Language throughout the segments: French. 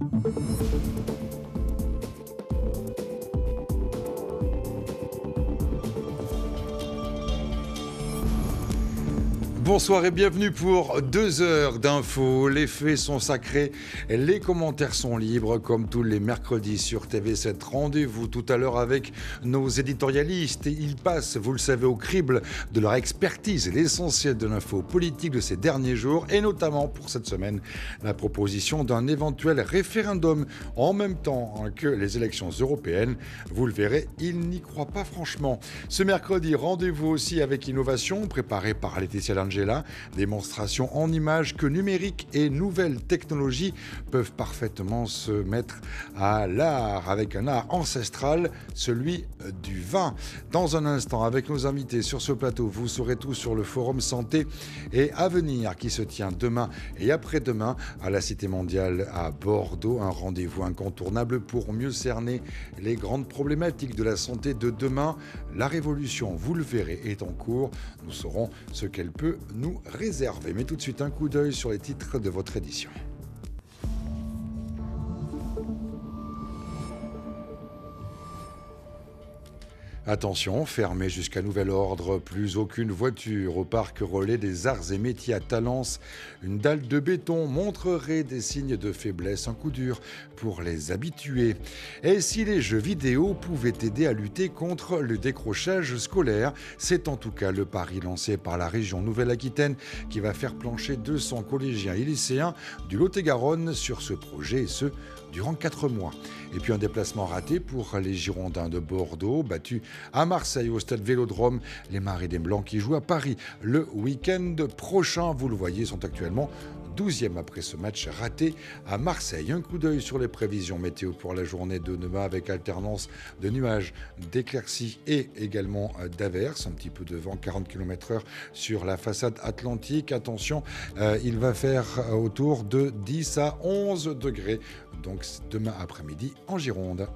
Thank you. Bonsoir et bienvenue pour deux heures d'infos. Les faits sont sacrés, les commentaires sont libres, comme tous les mercredis sur TV7. Rendez-vous tout à l'heure avec nos éditorialistes. Ils passent, vous le savez, au crible de leur expertise, l'essentiel de l'info politique de ces derniers jours, et notamment pour cette semaine, la proposition d'un éventuel référendum en même temps que les élections européennes. Vous le verrez, ils n'y croient pas franchement. Ce mercredi, rendez-vous aussi avec Innovation, préparé par Laetitia Lange sujet-là. Démonstration en images que numérique et nouvelles technologies peuvent parfaitement se mettre à l'art, avec un art ancestral, celui du vin. Dans un instant, avec nos invités sur ce plateau, vous saurez tout sur le forum santé et avenir qui se tient demain et après-demain à la Cité mondiale à Bordeaux. Un rendez-vous incontournable pour mieux cerner les grandes problématiques de la santé de demain. La révolution, vous le verrez, est en cours. Nous saurons ce qu'elle peut nous réserver. Mais tout de suite, un coup d'œil sur les titres de votre édition. Attention, fermé jusqu'à nouvel ordre, plus aucune voiture au parc relais des arts et métiers à Talence. Une dalle de béton montrerait des signes de faiblesse, en coup dur pour les habitués. Et si les jeux vidéo pouvaient aider à lutter contre le décrochage scolaire, c'est en tout cas le pari lancé par la région Nouvelle-Aquitaine qui va faire plancher 200 collégiens et lycéens du Lot-et-Garonne sur ce projet et ce durant quatre mois. Et puis un déplacement raté pour les Girondins de Bordeaux, battus à Marseille au stade Vélodrome. Les Marais des Blancs qui jouent à Paris le week-end prochain, vous le voyez, sont actuellement 12e après ce match raté à Marseille. Un coup d'œil sur les prévisions météo pour la journée de demain avec alternance de nuages, d'éclaircies et également euh, d'averses. Un petit peu de vent, 40 km/h sur la façade atlantique. Attention, euh, il va faire euh, autour de 10 à 11 degrés. Donc demain après-midi en Gironde.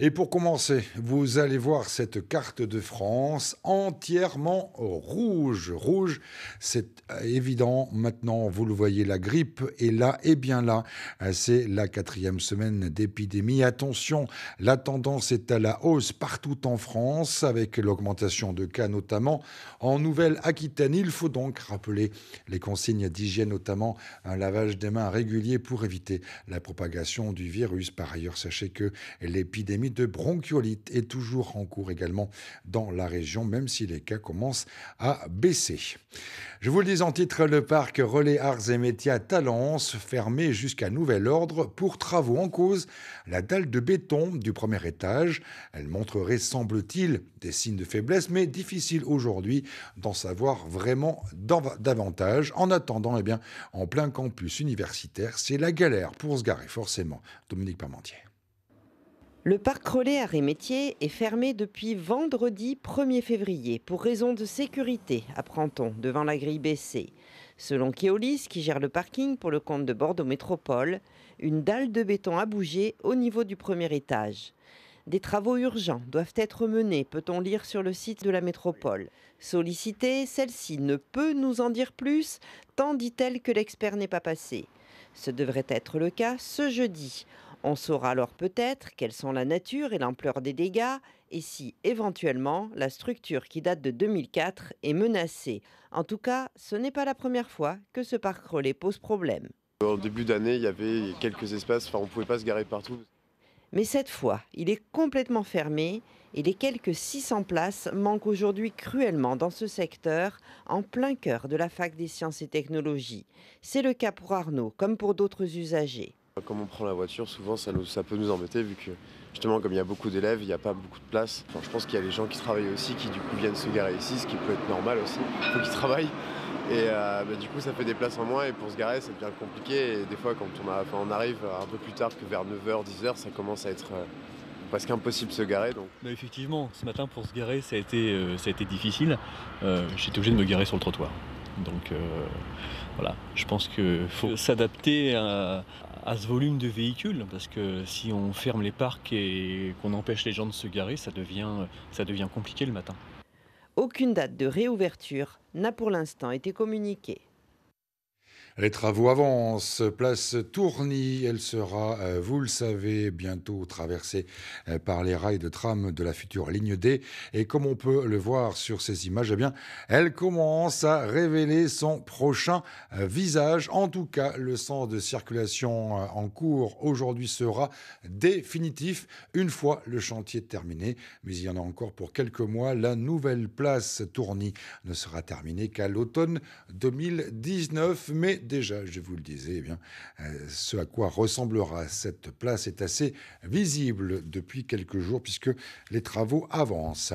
Et pour commencer, vous allez voir cette carte de France entièrement rouge. Rouge, c'est évident. Maintenant, vous le voyez, la grippe est là et bien là. C'est la quatrième semaine d'épidémie. Attention, la tendance est à la hausse partout en France, avec l'augmentation de cas notamment en Nouvelle-Aquitaine. Il faut donc rappeler les consignes d'hygiène, notamment un lavage des mains régulier pour éviter la propagation du virus. Par ailleurs, sachez que l'épidémie de bronchiolite est toujours en cours également dans la région, même si les cas commencent à baisser. Je vous le dis en titre, le parc Relais Arts et Métiers à Talence, fermé jusqu'à nouvel ordre pour travaux en cause. La dalle de béton du premier étage, elle montrerait, semble-t-il, des signes de faiblesse, mais difficile aujourd'hui d'en savoir vraiment davantage. En attendant, eh bien, en plein campus universitaire, c'est la galère pour se garer, forcément. Dominique Parmentier. Le parc relais à Rémétier est fermé depuis vendredi 1er février pour raison de sécurité, apprend-on, devant la grille baissée. Selon Keolis, qui gère le parking pour le compte de Bordeaux Métropole, une dalle de béton a bougé au niveau du premier étage. Des travaux urgents doivent être menés, peut-on lire sur le site de la métropole. Sollicitée, celle-ci ne peut nous en dire plus, tant dit-elle que l'expert n'est pas passé. Ce devrait être le cas ce jeudi. On saura alors peut-être quelles sont la nature et l'ampleur des dégâts et si éventuellement la structure qui date de 2004 est menacée. En tout cas, ce n'est pas la première fois que ce parc relais pose problème. En début d'année, il y avait quelques espaces, enfin on ne pouvait pas se garer partout. Mais cette fois, il est complètement fermé et les quelques 600 places manquent aujourd'hui cruellement dans ce secteur, en plein cœur de la fac des sciences et technologies. C'est le cas pour Arnaud, comme pour d'autres usagers. Comme on prend la voiture, souvent ça, peut nous embêter vu que justement comme il y a beaucoup d'élèves, il n'y a pas beaucoup de place. je pense qu'il y a les gens qui travaillent aussi qui du coup viennent se garer ici, ce qui peut être normal aussi. Il faut qu'ils travaillent. Et euh, bah, du coup ça fait des places en moins et pour se garer c'est bien compliqué. Et des fois quand on, arrive un peu plus tard que vers 9h, 10h, ça commence à être euh, presque impossible de se garer. Bah, effectivement, ce matin pour se garer, ça a été, euh, ça été difficile. J'étais obligé de me garer sur le trottoir. Donc euh, voilà, je pense qu'il faut s'adapter à, ce volume de véhicules, parce que si on ferme les parcs et qu'on empêche les gens de se garer, ça devient compliqué le matin. Aucune date de réouverture n'a pour l'instant été communiquée. Les travaux avancent. Place Tourny, elle sera, euh, vous le savez, bientôt traversée euh, par les rails de tram de la future ligne D. Et comme on peut le voir sur ces images, eh bien, elle commence à révéler son prochain euh, visage. En tout cas, le sens de circulation en cours aujourd'hui sera définitif une fois le chantier terminé. Mais il y en a encore pour quelques mois. La nouvelle place Tourny ne sera terminée qu'à l'automne 2019. Mais déjà, je vous le disais, eh bien, euh, ce à quoi ressemblera cette place est assez visible depuis quelques jours puisque les travaux avancent.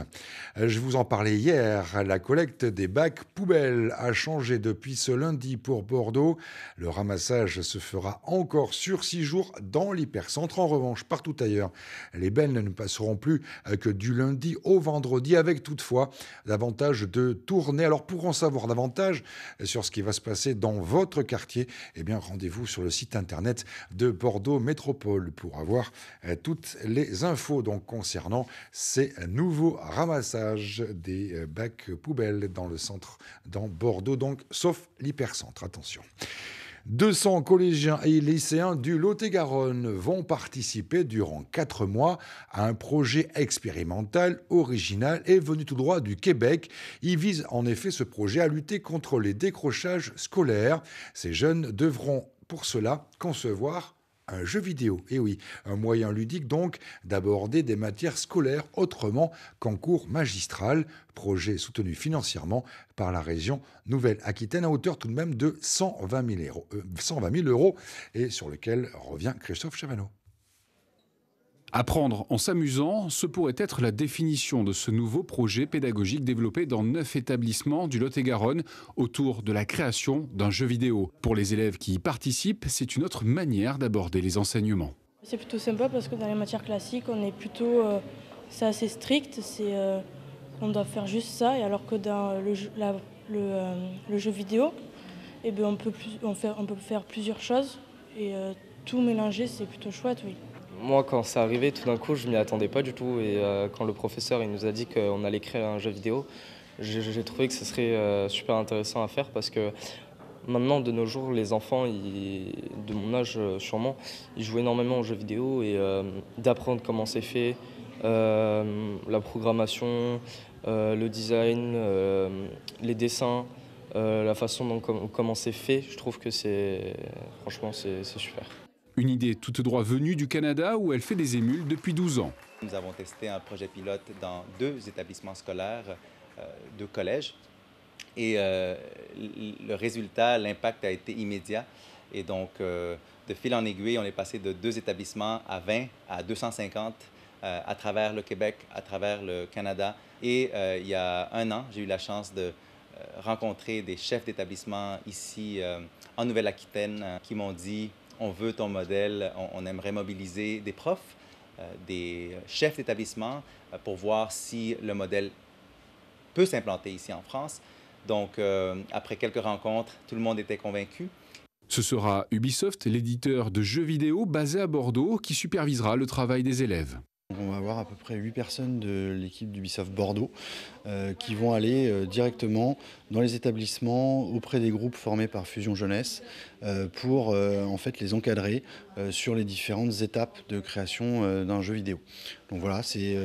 Euh, je vous en parlais hier, la collecte des bacs poubelles a changé depuis ce lundi pour Bordeaux. Le ramassage se fera encore sur six jours dans l'hypercentre. En revanche, partout ailleurs, les bennes ne passeront plus euh, que du lundi au vendredi, avec toutefois davantage de tournées. Alors pour en savoir davantage sur ce qui va se passer dans votre quartier, eh bien rendez-vous sur le site internet de Bordeaux Métropole pour avoir euh, toutes les infos donc concernant ces nouveaux ramassages des euh, bacs poubelles dans le centre, dans Bordeaux donc, sauf l'hypercentre. Attention. 200 collégiens et lycéens du Lot-et-Garonne vont participer durant quatre mois à un projet expérimental, original et venu tout droit du Québec. Il vise en effet ce projet à lutter contre les décrochages scolaires. Ces jeunes devront pour cela concevoir un jeu vidéo. Et eh oui, un moyen ludique donc d'aborder des matières scolaires autrement qu'en cours magistral, projet soutenu financièrement par la région Nouvelle-Aquitaine à hauteur tout de même de 120 000 euh, euros, et sur lequel revient Christophe Chavano. Apprendre en s'amusant, ce pourrait être la définition de ce nouveau projet pédagogique développé dans neuf établissements du Lot-et-Garonne autour de la création d'un jeu vidéo. Pour les élèves qui y participent, c'est une autre manière d'aborder les enseignements. C'est plutôt sympa parce que dans les matières classiques, on est plutôt, euh, c'est assez strict, c'est, euh, on doit faire juste ça, et alors que dans le, jeu euh, vidéo, eh ben, on, peut on, peut faire plusieurs choses et tout mélanger, c'est plutôt chouette, oui. Moi, quand c'est arrivé, tout d'un coup, je m'y attendais pas du tout. Et euh, quand le professeur il nous a dit qu'on allait créer un jeu vidéo, j'ai trouvé que ce serait euh, super intéressant à faire parce que maintenant, de nos jours, les enfants, de mon âge euh, sûrement, ils jouent énormément aux jeux vidéo et d'apprendre comment c'est fait, la programmation, le design, les dessins. la façon dont comment c'est fait, je trouve que c'est franchement c'est super. Une idée toute droit venue du Canada où elle fait des émules depuis 12 ans. Nous avons testé un projet pilote dans deux établissements scolaires, euh, deux collèges. Et euh, le résultat, l'impact a été immédiat. Et donc, euh, de fil en aiguille, on est passé de deux établissements à 20 à 250 à travers le Québec, à travers le Canada. Et il y a un an, j'ai eu la chance de rencontrer des chefs d'établissement ici en Nouvelle-Aquitaine qui m'ont dit on veut ton modèle, on, aimerait mobiliser des profs, euh, des chefs d'établissement euh, pour voir si le modèle peut s'implanter ici en France. Donc, euh, après quelques rencontres, tout le monde était convaincu. Ce sera Ubisoft, l'éditeur de jeux vidéo basé à Bordeaux, qui supervisera le travail des élèves. On va avoir à peu près 8 personnes de l'équipe d'Ubisoft Bordeaux euh, qui vont aller euh, directement dans les établissements auprès des groupes formés par Fusion Jeunesse euh, pour en fait les encadrer sur les différentes étapes de création d'un jeu vidéo. Donc voilà, c'est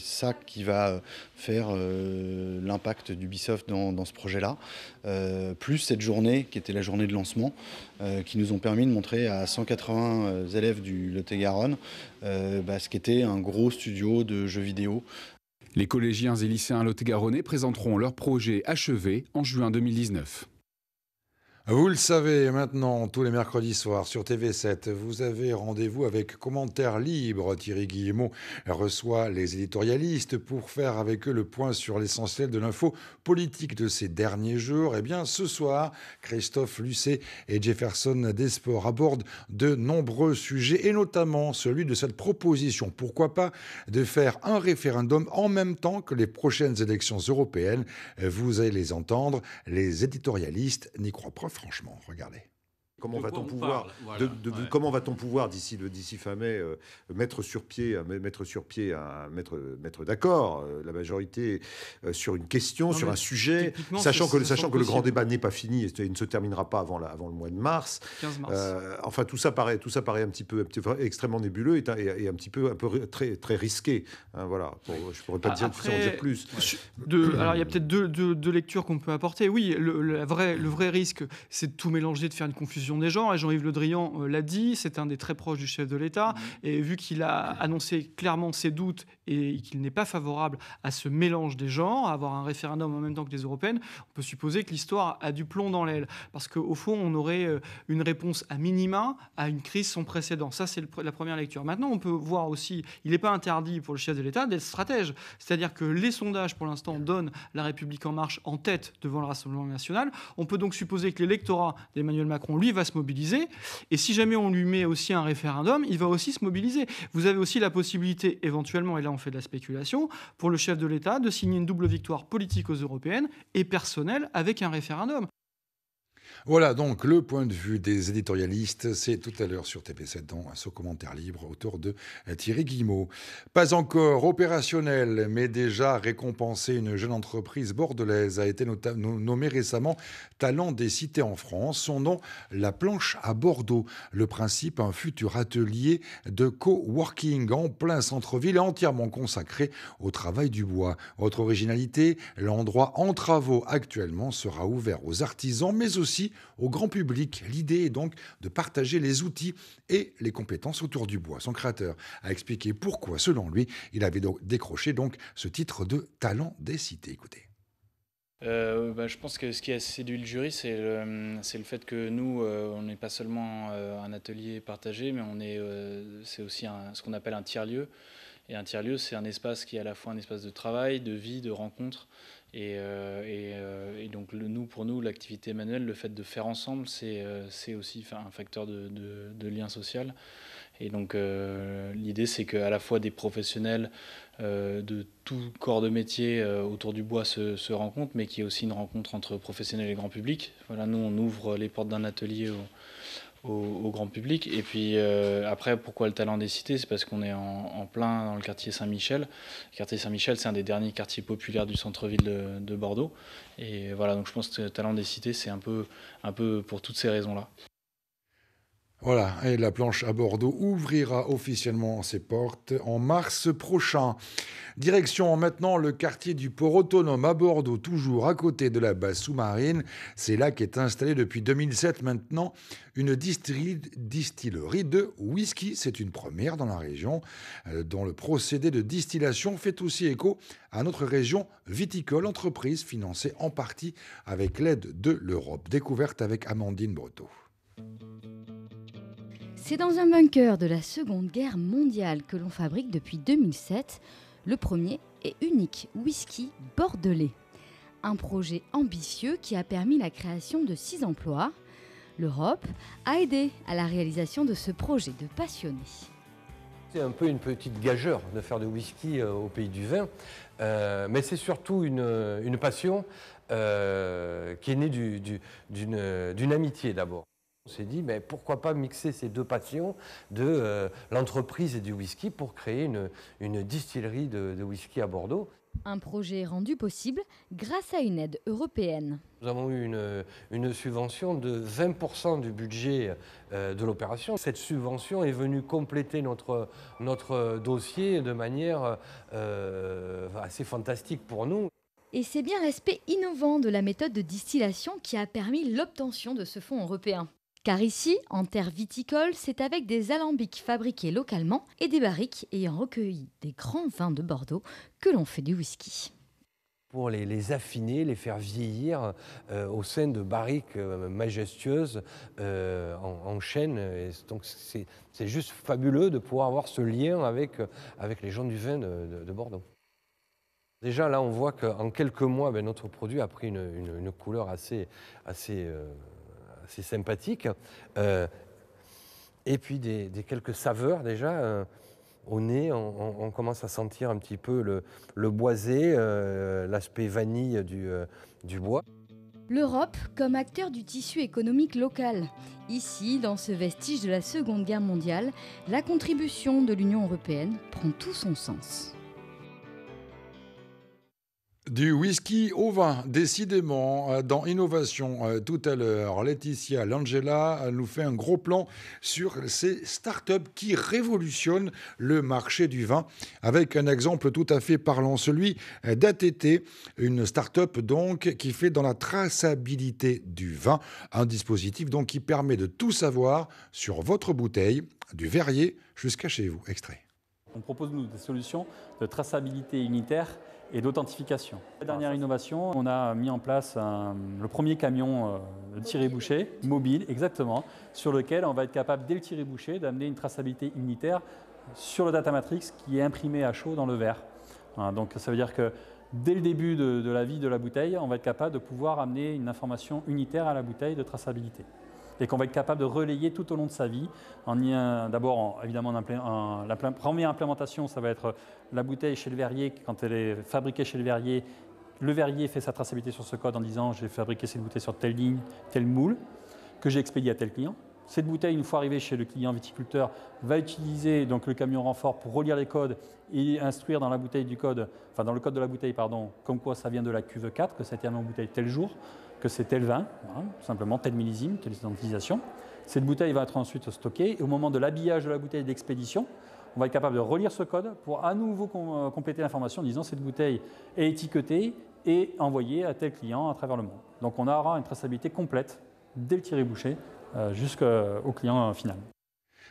ça qui va faire l'impact d'Ubisoft dans, dans, ce projet-là. plus cette journée qui était la journée de lancement euh, qui nous ont permis de montrer à 180 euh, élèves du Lot-et-Garonne euh, bah, ce qu'était un gros studio de jeux vidéo. Les collégiens et lycéens lot garonnais présenteront leur projet achevé en juin 2019. Vous le savez maintenant, tous les mercredis soirs sur TV7, vous avez rendez-vous avec Commentaires Libres. Thierry Guillemot reçoit les éditorialistes pour faire avec eux le point sur l'essentiel de l'info politique de ces derniers jours. Et eh bien, ce soir, Christophe Lucet et Jefferson Desport abordent de nombreux sujets et notamment celui de cette proposition, pourquoi pas, de faire un référendum en même temps que les prochaines élections européennes. Vous allez les entendre, les éditorialistes n'y croient pas franchement, regardez comment va-t-on pouvoir, comment va-t-on pouvoir d'ici le d'ici fin mai euh, mettre sur pied, euh, mettre sur pied, un, mettre mettre d'accord euh, la majorité sur une question, sur un sujet, sachant que sachant que le grand débat n'est pas fini et ne se terminera pas avant la, avant le mois de mars. enfin, tout ça paraît tout ça paraît un petit peu, extrêmement nébuleux et, un petit peu un peu très très risqué. Hein, voilà, je pourrais pas dire, plus. De, alors il y a peut-être deux, deux, lectures qu'on peut apporter. Oui, le, vrai, le vrai risque, c'est de tout mélanger, de faire une confusion des genres. Et Jean-Yves Le Drian euh, l'a dit, c'est un des très proches du chef de l'État. Mhm. Et vu qu'il a mhm. annoncé clairement ses doutes et qu'il n'est pas favorable à ce mélange des genres, à avoir un référendum en même temps que les européennes, on peut supposer que l'histoire a du plomb dans l'aile. Parce qu'au fond, on aurait euh, une réponse à minima à une crise sans précédent. Ça, c'est la première lecture. Maintenant, on peut voir aussi, il n'est pas interdit pour le chef de l'État d'être stratège. C'est-à-dire que les sondages, pour l'instant, donnent la République en marche en tête devant le Rassemblement national. On peut donc supposer que l'électorat d'Emmanuel Macron, lui, va se mobiliser. Et si jamais on lui met aussi un référendum, il va aussi se mobiliser. Vous avez aussi la possibilité, éventuellement, et là on fait de la spéculation, pour le chef de l'État de signer une double victoire politique aux européennes et personnelle avec un référendum. Voilà donc le point de vue des éditorialistes. C'est tout à l'heure sur TP7 dans un saut commentaire libre autour de Thierry Guillemot. Pas encore opérationnel, mais déjà récompensé, une jeune entreprise bordelaise a été nommée récemment Talent des cités en France. Son nom, La Planche à Bordeaux. Le principe, un futur atelier de coworking en plein centre-ville entièrement consacré au travail du bois. Autre originalité, l'endroit en travaux actuellement sera ouvert aux artisans, mais aussi au grand public. L'idée est donc de partager les outils et les compétences autour du bois. Son créateur a expliqué pourquoi, selon lui, il avait donc décroché donc ce titre de talent des cités. Écoutez. Euh, bah, je pense que ce qui a séduit le jury, c'est le, fait que nous, euh, on n'est pas seulement euh, un atelier partagé, mais on est, c'est aussi ce qu'on appelle un tiers-lieu. Et un tiers-lieu, c'est un espace qui est à la fois un espace de travail, de vie, de rencontre, et, euh, euh, et, donc le, nous, pour nous, l'activité manuelle, le fait de faire ensemble, c'est euh, c'est aussi un facteur de, de, lien social. Et donc l'idée, c'est qu'à la fois des professionnels de tout corps de métier autour du bois se, se rencontrent, mais qu'il y ait aussi une rencontre entre professionnels et grand public. Voilà, nous, on ouvre les portes d'un atelier au, grand public. Et puis euh, après, pourquoi le talent des cités C'est parce qu'on est en, plein dans le quartier Saint-Michel. Le quartier Saint-Michel, c'est un des derniers quartiers populaires du centre-ville de, Bordeaux. Et voilà, donc je pense que le talent des cités, c'est un peu, un peu pour toutes ces raisons-là. Voilà, et la planche à Bordeaux ouvrira officiellement ses portes en mars prochain. Direction maintenant le quartier du port autonome à Bordeaux, toujours à côté de la base sous-marine. C'est là qu'est installée depuis 2007 maintenant une distillerie de whisky. C'est une première dans la région, euh, dont le procédé de distillation fait aussi écho à notre région viticole, entreprise financée en partie avec l'aide de l'Europe. Découverte avec Amandine Breteau. C'est dans un bunker de la Seconde Guerre mondiale que l'on fabrique depuis 2007 le premier et unique whisky bordelais. Un projet ambitieux qui a permis la création de six emplois. L'Europe a aidé à la réalisation de ce projet de passionnés. C'est un peu une petite gageure de faire du whisky euh, au pays du vin, euh, mais c'est surtout une, passion euh, qui est née d'une amitié d'abord. On s'est dit, mais pourquoi pas mixer ces deux passions de euh, l'entreprise et du whisky pour créer une, distillerie de, whisky à Bordeaux Un projet rendu possible grâce à une aide européenne. Nous avons eu une, subvention de 20% du budget euh, de l'opération. Cette subvention est venue compléter notre, dossier de manière euh, assez fantastique pour nous. Et c'est bien l'aspect innovant de la méthode de distillation qui a permis l'obtention de ce fonds européen. Car ici, en terre viticole, c'est avec des alambics fabriqués localement et des barriques ayant recueilli des grands vins de Bordeaux que l'on fait du whisky pour les, affiner, les faire vieillir euh, au sein de barriques euh, majestueuses euh, en, chaîne. donc c'est juste fabuleux de pouvoir avoir ce lien avec, avec les gens du vin de, Bordeaux. Déjà là, on voit qu'en quelques mois, ben, notre produit a pris une, une couleur assez, assez c'est sympathique. Euh, et puis des, quelques saveurs déjà. Euh, au nez, on, commence à sentir un petit peu le, boisé, euh, l'aspect vanille du, du bois. L'Europe comme acteur du tissu économique local. Ici, dans ce vestige de la Seconde Guerre mondiale, la contribution de l'Union européenne prend tout son sens. Du whisky au vin, décidément, euh, dans Innovation euh, tout à l'heure, Laetitia Langela euh, nous fait un gros plan sur ces startups qui révolutionnent le marché du vin avec un exemple tout à fait parlant, celui d'ATT, une startup donc qui fait dans la traçabilité du vin un dispositif donc qui permet de tout savoir sur votre bouteille, du verrier jusqu'à chez vous. Extrait. On propose nous des solutions de traçabilité unitaire et d'authentification. Ah, la dernière innovation, on a mis en place le premier camion euh, tiré-bouché, mobile exactement, sur lequel on va être capable, dès le tiré-bouché, d'amener une traçabilité unitaire sur le data matrix qui est imprimé à chaud dans le verre. donc ça veut dire que dès le début de la vie de la bouteille, on va être capable de pouvoir amener une information unitaire à la bouteille de traçabilité et qu'on va être capable de relayer tout au long de sa vie. Euh, d'abord, évidemment, la première implémentation, ça va être euh, la bouteille chez le verrier, quand elle est fabriquée chez le verrier, le verrier fait sa traçabilité sur ce code en disant j'ai fabriqué cette bouteille sur telle ligne, telle moule, que j'ai expédié à tel client. Cette bouteille, une fois arrivée chez le client viticulteur, va utiliser donc le camion renfort pour relire les codes et instruire dans la bouteille du code, enfin dans le code de la bouteille, pardon, comme quoi ça vient de la cuve 4, que ça est en bouteille tel jour c'est tel vin, hein, simplement tel millésime, telle identification. Cette bouteille va être ensuite stockée et au moment de l'habillage de la bouteille d'expédition, on va être capable de relire ce code pour à nouveau euh, compléter l'information en disant cette bouteille est étiquetée et envoyée à tel client à travers le monde. Donc on aura une traçabilité complète dès le tiré bouché euh, jusqu'au client final.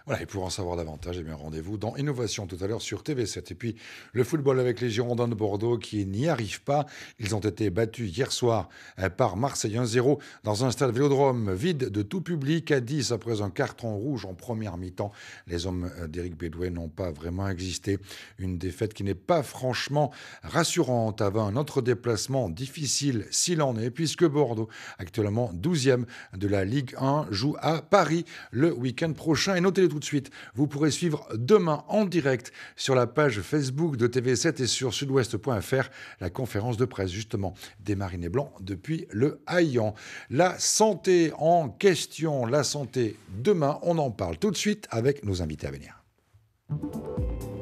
Voilà, et pour en savoir davantage, eh bien rendez-vous dans Innovation tout à l'heure sur TV7. Et puis le football avec les Girondins de Bordeaux qui n'y arrivent pas. Ils ont été battus hier soir euh, par Marseille 1-0 dans un stade Vélodrome vide de tout public à 10 après un carton rouge en première mi-temps. Les hommes euh, d'Éric Bédouin n'ont pas vraiment existé. Une défaite qui n'est pas franchement rassurante avant un autre déplacement difficile s'il en est, puisque Bordeaux, actuellement 12e de la Ligue 1, joue à Paris le week-end prochain. Et notez tout de suite. Vous pourrez suivre demain en direct sur la page Facebook de TV7 et sur sudouest.fr la conférence de presse justement des marinés Blancs depuis le Haïan. La santé en question, la santé demain, on en parle tout de suite avec nos invités à venir.